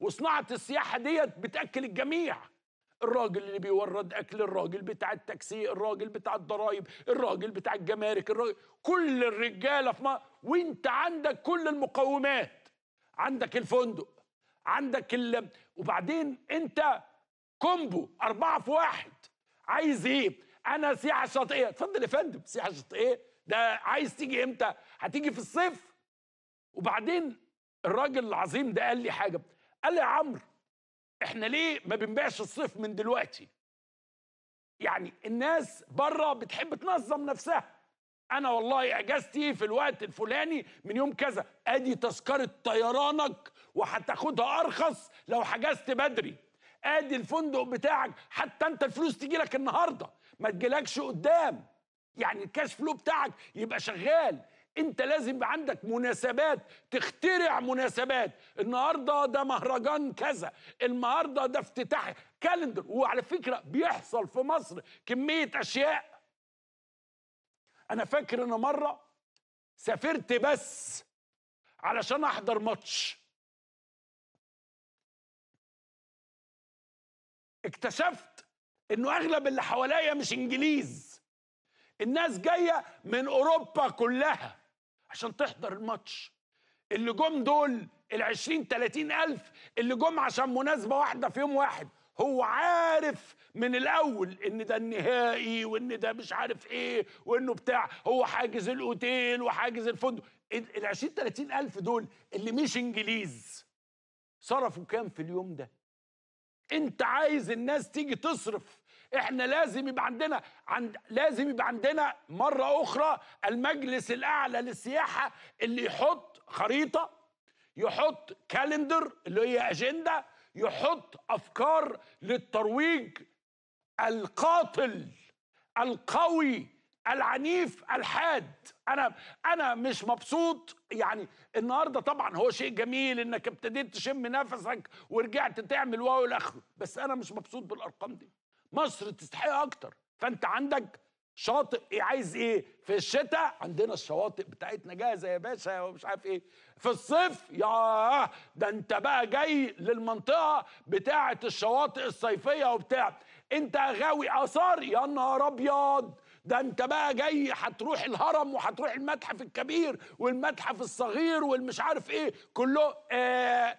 وصناعه السياحه ديت بتاكل الجميع الراجل اللي بيورد اكل الراجل بتاع التاكسي الراجل بتاع الضرايب الراجل بتاع الجمارك الراجل كل الرجاله في مصر وانت عندك كل المقومات عندك الفندق عندك ال... وبعدين انت كومبو أربعة في واحد عايز إيه؟ أنا سياحة شاطئية، اتفضل يا فندم سياحة شاطئية ده عايز تيجي إمتى؟ هتيجي في الصيف وبعدين الراجل العظيم ده قال لي حاجة قال لي يا عمرو احنا ليه ما بنبيعش الصيف من دلوقتي يعني الناس بره بتحب تنظم نفسها انا والله اجازتي في الوقت الفلاني من يوم كذا ادي تذكره طيرانك وهتاخدها ارخص لو حجزت بدري ادي الفندق بتاعك حتى انت الفلوس تيجي لك النهارده ما تجيلكش قدام يعني الكاش فلو بتاعك يبقى شغال انت لازم عندك مناسبات تخترع مناسبات النهارده ده مهرجان كذا النهارده ده افتتاح كالندر وعلى فكره بيحصل في مصر كميه اشياء انا فاكر ان مره سافرت بس علشان احضر ماتش اكتشفت انه اغلب اللي حواليا مش انجليز الناس جايه من اوروبا كلها عشان تحضر الماتش اللي جم دول ال 20 30 ألف اللي جم عشان مناسبة واحدة في يوم واحد هو عارف من الاول ان ده النهائي وان ده مش عارف ايه وانه بتاع هو حاجز الاوتيل وحاجز الفندق ال 20 30 الف دول اللي مش انجليز صرفوا كام في اليوم ده انت عايز الناس تيجي تصرف احنا لازم يبقى عندنا عند لازم يبقى عندنا مره اخرى المجلس الاعلى للسياحه اللي يحط خريطه يحط كالندر اللي هي اجنده يحط افكار للترويج القاتل القوي العنيف الحاد انا انا مش مبسوط يعني النهارده طبعا هو شيء جميل انك ابتديت تشم نفسك ورجعت تعمل واو لاخره بس انا مش مبسوط بالارقام دي مصر تستحق اكتر فانت عندك شاطئ ايه عايز ايه في الشتاء عندنا الشواطئ بتاعتنا جاهزه يا باشا ومش عارف ايه في الصيف يا ده انت بقى جاي للمنطقه بتاعه الشواطئ الصيفيه وبتاع انت غاوي اثار يا نهار ابيض ده انت بقى جاي هتروح الهرم وهتروح المتحف الكبير والمتحف الصغير والمش عارف ايه كله آه